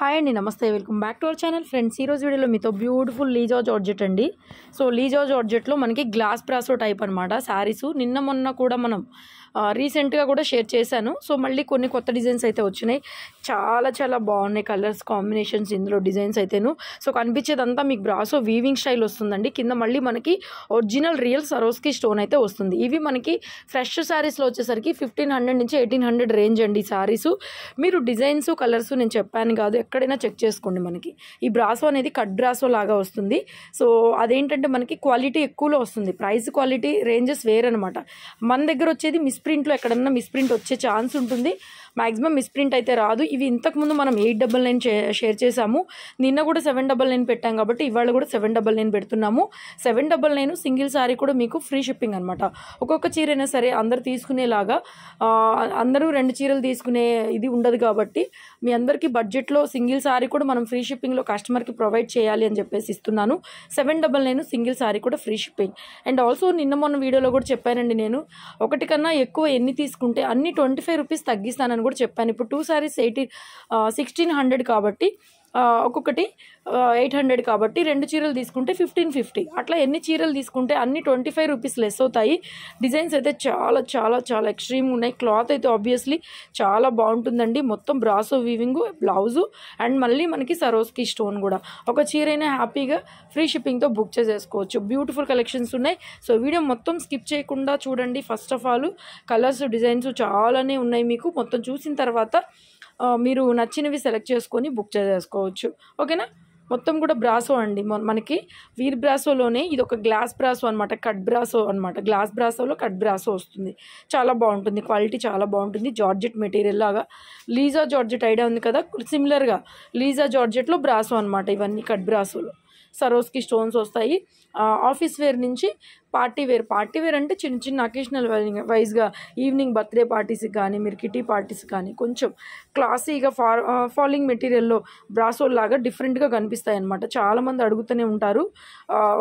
hi అండి నమస్తే welcome back to our channel friends ఈరోజు వీడియోలో మీతో బ్యూటిఫుల్ లీజో జార్జెట్ అండి సో లీజో జార్జెట్లో మనకి గ్లాస్ ప్రాసో టైప్ అనమాట శారీసు నిన్న మొన్న కూడా మనం రీసెంట్గా కూడా షేర్ చేశాను సో మళ్ళీ కొన్ని కొత్త డిజైన్స్ అయితే వచ్చినాయి చాలా చాలా బాగున్నాయి కలర్స్ కాంబినేషన్స్ ఇందులో డిజైన్స్ అయితేను సో కనిపించేదంతా మీకు బ్రాసో వీవింగ్ స్టైల్ వస్తుందండి కింద మళ్ళీ మనకి ఒరిజినల్ రియల్ సరోస్కి స్టోన్ అయితే వస్తుంది ఇవి మనకి ఫ్రెష్ శారీస్లో వచ్చేసరికి ఫిఫ్టీన్ హండ్రెడ్ నుంచి ఎయిటీన్ హండ్రెడ్ రేంజ్ అండి శారీస్ మీరు డిజైన్స్ కలర్స్ నేను చెప్పాను కాదు ఎక్కడైనా చెక్ చేసుకోండి మనకి ఈ బ్రాసో అనేది కట్ బ్రాసో లాగా వస్తుంది సో అదేంటంటే మనకి క్వాలిటీ ఎక్కువలో వస్తుంది ప్రైస్ క్వాలిటీ రేంజెస్ అనమాట మన దగ్గర వచ్చేది మిస్ మిస్ప్రింట్లో ఎక్కడన్నా మిస్ప్రింట్ వచ్చే ఛాన్స్ ఉంటుంది మ్యాక్సిమం మిస్ప్రింట్ అయితే రాదు ఇవి ఇంతకుముందు మనం ఎయిట్ డబల్ నైన్ షేర్ చేసాము నిన్న కూడా సెవెన్ డబల్ నైన్ పెట్టాం కాబట్టి ఇవాళ కూడా సెవెన్ డబల్ నైన్ పెడుతున్నాము seven double nine single sari కూడా మీకు ఫ్రీ షిప్పింగ్ అనమాట ఒక్కొక్క చీర అయినా సరే అందరు తీసుకునేలాగా అందరూ రెండు చీరలు తీసుకునే ఇది ఉండదు కాబట్టి మీ అందరికీ బడ్జెట్లో సింగిల్ సారీ కూడా మనం ఫ్రీ షిప్పింగ్లో కస్టమర్కి ప్రొవైడ్ చేయాలి అని చెప్పేసి ఇస్తున్నాను seven double nine single sari కూడా ఫ్రీ షిప్పింగ్ అండ్ ఆల్సో నిన్న మొన్న వీడియోలో కూడా చెప్పానండి నేను ఒకటి కన్నా ఎక్కువ ఎన్ని తీసుకుంటే అన్ని ట్వంటీ ఫైవ్ రూపీస్ తగ్గిస్తానని కూడా చెప్పాను ఇప్పుడు two saris eighteen sixteen hundred కాబట్టి ఒక్కొక్కటి ఎయిట్ హండ్రెడ్ కాబట్టి రెండు చీరలు తీసుకుంటే ఫిఫ్టీన్ ఫిఫ్టీ అట్లా ఎన్ని చీరలు తీసుకుంటే అన్ని ట్వంటీ ఫైవ్ రూపీస్ లెస్ అవుతాయి డిజైన్స్ అయితే చాలా చాలా చాలా ఎక్స్ట్రీమ్గా ఉన్నాయి క్లాత్ అయితే ఆబ్వియస్లీ చాలా బాగుంటుందండి మొత్తం బ్రాసో వీవింగ్ బ్లౌజు అండ్ మళ్ళీ మనకి సరోస్కి స్టోన్ కూడా ఒక చీరైనా హ్యాపీగా ఫ్రీ షిప్పింగ్తో బుక్ చేసేసుకోవచ్చు బ్యూటిఫుల్ కలెక్షన్స్ ఉన్నాయి సో వీడియో మొత్తం స్కిప్ చేయకుండా చూడండి first of all colours designs చాలానే ఉన్నాయి మీకు మొత్తం చూసిన తర్వాత మీరు నచ్చినవి సెలెక్ట్ చేసుకొని బుక్ చేసుకోవచ్చు ఓకేనా మొత్తం కూడా బ్రాసో అండి మనకి వీర్ బ్రాసోలోనే ఇది ఒక గ్లాస్ బ్రాసో అనమాట కట్ బ్రాసో అనమాట గ్లాస్ బ్రాసోలో కట్ బ్రాసో వస్తుంది చాలా బాగుంటుంది క్వాలిటీ చాలా బాగుంటుంది జార్జెట్ మెటీరియల్ లాగా లీజా జార్జెట్ ఐడియా ఉంది కదా సిమిలర్గా లీజా జార్జెట్లో బ్రాసో అనమాట ఇవన్నీ కట్ బ్రాసోలో సరోస్కి స్టోన్స్ వస్తాయి ఆఫీస్ వేర్ నుంచి పార్టీ వేర్ పార్టీ వేర్ అంటే చిన్న చిన్న అకేషనల్ వైజ్గా ఈవినింగ్ బర్త్డే పార్టీస్కి కానీ మీరు కిటీ పార్టీస్ కానీ కొంచెం క్లాసీగా ఫార్ ఫాలింగ్ మెటీరియల్లో బ్రాసోల్ లాగా డిఫరెంట్గా కనిపిస్తాయి అనమాట చాలామంది అడుగుతూనే ఉంటారు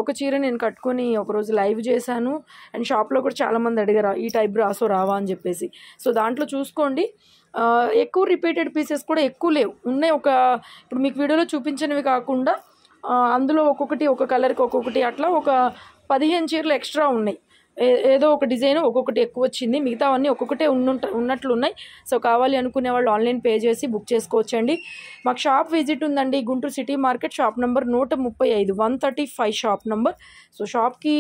ఒక చీర నేను కట్టుకొని ఒకరోజు లైవ్ చేశాను అండ్ షాప్లో కూడా చాలామంది అడిగారు ఈ టైప్ బ్రాసో రావా అని చెప్పేసి సో దాంట్లో చూసుకోండి ఎక్కువ రిపీటెడ్ పీసెస్ కూడా ఎక్కువ లేవు ఉన్నాయి ఒక ఇప్పుడు మీకు వీడియోలో చూపించినవి కాకుండా అందులో ఒక్కొక్కటి ఒక కలర్కి ఒక్కొక్కటి అట్లా ఒక పదిహేను చీరలు ఎక్స్ట్రా ఉన్నాయి ఏదో ఒక డిజైన్ ఒక్కొక్కటి ఎక్కువ వచ్చింది మిగతావన్నీ ఒక్కొక్కటే ఉన్నట్లు ఉన్నాయి సో కావాలి అనుకునే వాళ్ళు ఆన్లైన్ పే చేసి బుక్ చేసుకోవచ్చండి మాకు షాప్ విజిట్ ఉందండి Guntur city market shop number నూట ముప్పై ఐదు one thirty five shop number so షాప్కి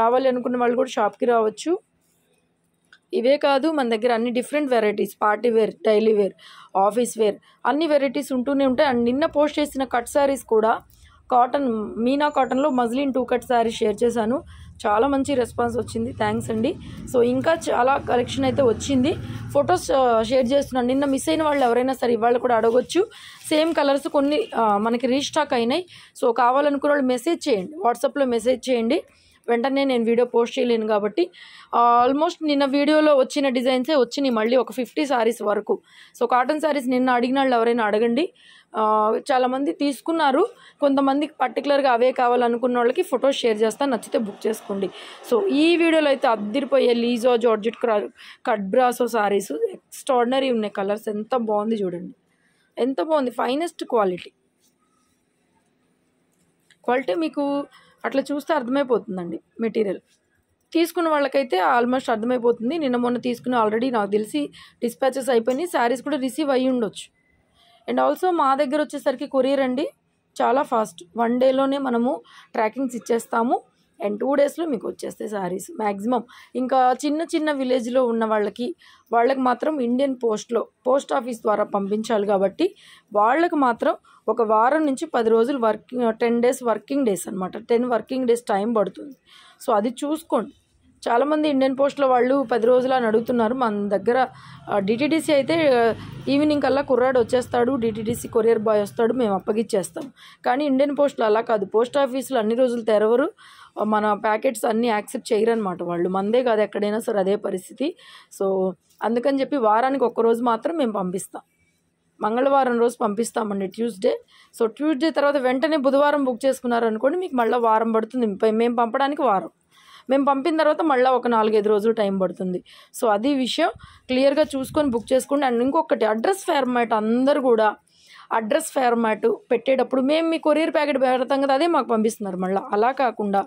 రావాలి అనుకున్న వాళ్ళు కూడా షాప్కి రావచ్చు ఇవే కాదు మన దగ్గర అన్ని different varieties party wear daily wear office wear అన్ని వెరైటీస్ ఉంటూనే ఉంటాయి అండ్ నిన్న పోస్ట్ చేసిన కట్ శారీస్ కూడా కాటన్ మీనా కాటన్లో muslin two cut sari share చేశాను చాలా మంచి రెస్పాన్స్ వచ్చింది థ్యాంక్స్ అండి సో ఇంకా చాలా కలెక్షన్ అయితే వచ్చింది ఫొటోస్ షేర్ చేస్తున్నాను నిన్న మిస్ అయిన వాళ్ళు ఎవరైనా సరే ఇవాళ కూడా అడగొచ్చు సేమ్ కలర్స్ కొన్ని మనకి రీస్టాక్ అయినాయి సో కావాలనుకున్న వాళ్ళు మెసేజ్ చేయండి వాట్సాప్లో మెసేజ్ చేయండి వెంటనే నేను వీడియో పోస్ట్ చేయలేను కాబట్టి ఆల్మోస్ట్ నిన్న వీడియోలో వచ్చిన డిజైన్సే వచ్చినాయి మళ్ళీ ఒక ఫిఫ్టీ శారీస్ వరకు సో కాటన్ శారీస్ నిన్న అడిగిన వాళ్ళు ఎవరైనా అడగండి చాలామంది తీసుకున్నారు కొంతమందికి పర్టికులర్గా అవే కావాలనుకున్న వాళ్ళకి ఫొటో షేర్ చేస్తాను నచ్చితే బుక్ చేసుకోండి సో ఈ వీడియోలో అయితే అద్దరిపోయే లీజో జార్జెట్ క్రా కట్ బ్రాసో శారీస్ ఎక్స్ట్రాడినరీ ఉన్నాయి కలర్స్ ఎంత బాగుంది చూడండి ఎంత బాగుంది ఫైనెస్ట్ క్వాలిటీ క్వాలిటీ మీకు అట్లా చూస్తే అర్థమైపోతుందండి మెటీరియల్ తీసుకున్న వాళ్ళకైతే ఆల్మోస్ట్ అర్థమైపోతుంది నిన్న మొన్న తీసుకుని ఆల్రెడీ నాకు తెలిసి డిస్పాచెస్ అయిపోయినాయి శారీస్ కూడా రిసీవ్ అయ్యి ఉండొచ్చు అండ్ ఆల్సో మా దగ్గర వచ్చేసరికి కొరియర్ అండి చాలా ఫాస్ట్ వన్ డేలోనే మనము ట్రాకింగ్స్ ఇచ్చేస్తాము అండ్ టూ డేస్లో మీకు వచ్చేస్తాయి శారీస్ మ్యాక్సిమం ఇంకా చిన్న చిన్న విలేజ్లో ఉన్న వాళ్ళకి వాళ్ళకి మాత్రం ఇండియన్ పోస్ట్లో పోస్ట్ ఆఫీస్ ద్వారా పంపించాలి కాబట్టి వాళ్ళకి మాత్రం ఒక వారం నుంచి పది రోజులు working ten days working days అనమాట టెన్ వర్కింగ్ డేస్ టైం పడుతుంది సో అది చూసుకోండి చాలామంది ఇండియన్ పోస్ట్లో వాళ్ళు పది రోజులు అని అడుగుతున్నారు మన దగ్గర డిటీడీసీ అయితే ఈవినింగ్ కల్లా కుర్రాడు వచ్చేస్తాడు డిటీడీసీ కొరియర్ బాయ్ వస్తాడు మేము అప్పగిచ్చేస్తాం కానీ ఇండియన్ పోస్ట్లో అలా కాదు పోస్ట్ ఆఫీసులు అన్ని రోజులు తెరవరు మన ప్యాకెట్స్ అన్నీ యాక్సెప్ట్ చేయరనమాట వాళ్ళు మందే కాదు ఎక్కడైనా సరే అదే పరిస్థితి సో అందుకని చెప్పి వారానికి ఒక్కరోజు మాత్రం మేము పంపిస్తాం మంగళవారం రోజు పంపిస్తామండి ట్యూస్డే సో ట్యూస్డే తర్వాత వెంటనే బుధవారం బుక్ చేసుకున్నారనుకోండి మీకు మళ్ళీ వారం పడుతుంది మేము పంపడానికి వారం మేము పంపిన తర్వాత మళ్ళీ ఒక నాలుగైదు రోజులు టైం పడుతుంది సో అది విషయం క్లియర్గా చూసుకొని బుక్ చేసుకోండి అండ్ ఇంకొకటి అడ్రస్ ఫార్మాట్ అందరు కూడా అడ్రస్ ఫార్మాట్ పెట్టేటప్పుడు మేము మీ కొరియర్ ప్యాకెట్ పెడతాం కదా అదే మాకు పంపిస్తున్నారు మళ్ళీ అలా కాకుండా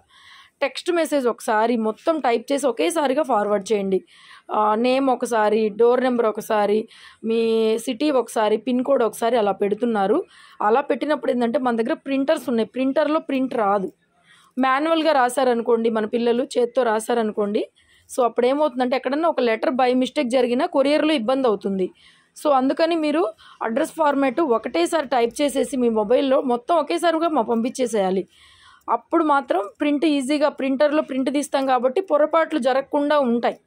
టెక్స్ట్ మెసేజ్ ఒకసారి మొత్తం టైప్ చేసి ఒకేసారిగా ఫార్వర్డ్ చేయండి నేమ్ ఒకసారి డోర్ నెంబర్ ఒకసారి మీ సిటీ ఒకసారి పిన్ కోడ్ ఒకసారి అలా పెడుతున్నారు అలా పెట్టినప్పుడు ఏంటంటే మన దగ్గర ప్రింటర్స్ ఉన్నాయి ప్రింటర్లో ప్రింట్ రాదు మాన్యువల్గా రాశారనుకోండి మన పిల్లలు చేత్తో రాశారనుకోండి సో అప్పుడు ఏమవుతుందంటే ఎక్కడన్నా ఒక లెటర్ బై మిస్టేక్ జరిగినా కొరియర్లో ఇబ్బంది అవుతుంది సో అందుకని మీరు అడ్రస్ ఫార్మాట్ ఒకటేసారి టైప్ చేసేసి మీ మొబైల్లో మొత్తం ఒకేసారిగా మా పంపించేసేయాలి అప్పుడు మాత్రం ప్రింట్ ఈజీగా ప్రింటర్లో ప్రింట్ తీస్తాం కాబట్టి పొరపాట్లు జరగకుండా ఉంటాయి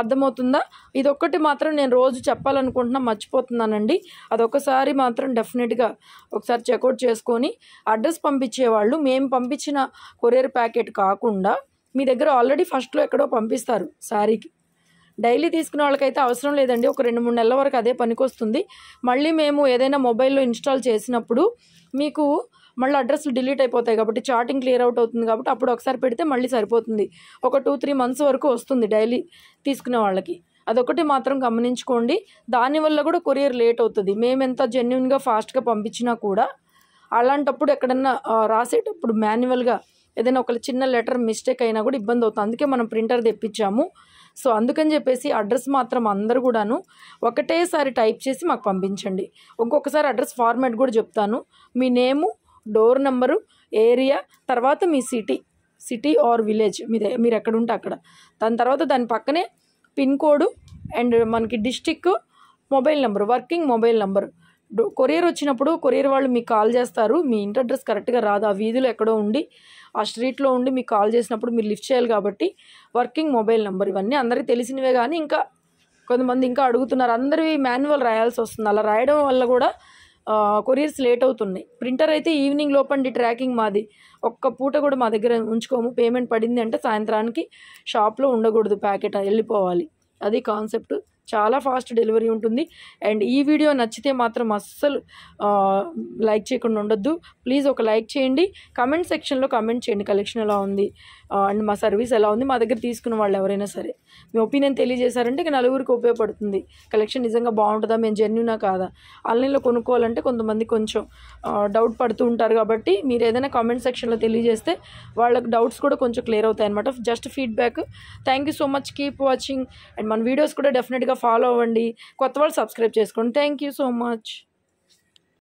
అర్థమవుతుందా ఇదొక్కటి మాత్రం నేను రోజు చెప్పాలనుకుంటున్నా మర్చిపోతున్నానండి అదొకసారి మాత్రం డెఫినెట్గా ఒకసారి చెక్అవుట్ చేసుకొని అడ్రస్ పంపించేవాళ్ళు మేము పంపించిన కొరియర్ ప్యాకెట్ కాకుండా మీ దగ్గర ఆల్రెడీ ఫస్ట్లో ఎక్కడో పంపిస్తారు శారీకి డైలీ తీసుకునే వాళ్ళకైతే అవసరం లేదండి ఒక రెండు మూడు నెలల వరకు అదే పనికొస్తుంది మళ్ళీ మేము ఏదైనా మొబైల్లో ఇన్స్టాల్ చేసినప్పుడు మీకు మళ్ళీ అడ్రస్లు డిలీట్ అయిపోతాయి కాబట్టి చాటింగ్ క్లియర్ అవుట్ అవుతుంది కాబట్టి అప్పుడు ఒకసారి పెడితే మళ్ళీ సరిపోతుంది ఒక టూ త్రీ మంత్స్ వరకు వస్తుంది డైలీ తీసుకునే వాళ్ళకి అదొకటి మాత్రం గమనించుకోండి దానివల్ల కూడా కొరియర్ లేట్ అవుతుంది మేము ఎంత జెన్యున్గా ఫాస్ట్గా పంపించినా కూడా అలాంటప్పుడు ఎక్కడన్నా రాసేటప్పుడు మాన్యువల్గా ఏదైనా ఒక చిన్న లెటర్ మిస్టేక్ అయినా కూడా ఇబ్బంది అవుతుంది అందుకే మనం ప్రింటర్ తెప్పించాము సో అందుకని చెప్పేసి అడ్రస్ మాత్రం అందరు కూడాను ఒకటేసారి టైప్ చేసి మాకు పంపించండి ఇంకొకసారి అడ్రస్ ఫార్మాట్ కూడా చెప్తాను మీ నేము డోర్ నెంబరు ఏరియా తర్వాత మీ సిటీ సిటీ ఆర్ విలేజ్ మీదే మీరు ఎక్కడ ఉంటే అక్కడ దాని తర్వాత దాని పక్కనే పిన్ కోడ్ అండ్ మనకి district mobile number working mobile number courier వచ్చినప్పుడు కొరియర్ వాళ్ళు మీకు కాల్ చేస్తారు మీ ఇంటి అడ్రస్ కరెక్ట్గా రాదు ఆ వీధిలో ఎక్కడో ఉండి ఆ స్ట్రీట్లో ఉండి మీకు కాల్ చేసినప్పుడు మీరు లిఫ్ట్ చేయాలి కాబట్టి వర్కింగ్ మొబైల్ నెంబర్ ఇవన్నీ అందరికీ తెలిసినవే కానీ ఇంకా కొంతమంది ఇంకా అడుగుతున్నారు అందరివి మాన్యువల్ రాయాల్సి వస్తుంది అలా రాయడం వల్ల కూడా కొరియర్స్ లేట్ అవుతున్నాయి ప్రింటర్ అయితే ఈవినింగ్ లోపండి ట్రాకింగ్ మాది ఒక్క పూట కూడా మా దగ్గర ఉంచుకోము పేమెంట్ పడింది అంటే సాయంత్రానికి షాప్లో ఉండకూడదు ప్యాకెట్ వెళ్ళిపోవాలి అది కాన్సెప్ట్ చాలా ఫాస్ట్ డెలివరీ ఉంటుంది అండ్ ఈ వీడియో నచ్చితే మాత్రం అస్సలు లైక్ చేయకుండా ఉండొద్దు ప్లీజ్ ఒక లైక్ చేయండి కమెంట్ సెక్షన్లో కమెంట్ చేయండి కలెక్షన్ ఎలా ఉంది అండ్ మా సర్వీస్ ఎలా ఉంది మా దగ్గర తీసుకున్న వాళ్ళు ఎవరైనా సరే మీ ఒపీనియన్ తెలియజేశారంటే ఇక నలుగురికి ఉపయోగపడుతుంది కలెక్షన్ నిజంగా బాగుంటుందా మేము జెన్యునా కాదా ఆన్లైన్లో కొనుక్కోవాలంటే కొంతమంది కొంచెం డౌట్ పడుతూ ఉంటారు కాబట్టి మీరు ఏదైనా కామెంట్ సెక్షన్లో తెలియజేస్తే వాళ్ళకి డౌట్స్ కూడా కొంచెం క్లియర్ అవుతాయి అనమాట just feedback thank you so much keep watching and మన వీడియోస్ కూడా డెఫినెట్గా ఫాలో అవ్వండి కొత్త వాళ్ళు సబ్స్క్రైబ్ చేసుకోండి థ్యాంక్ యూ సో మచ్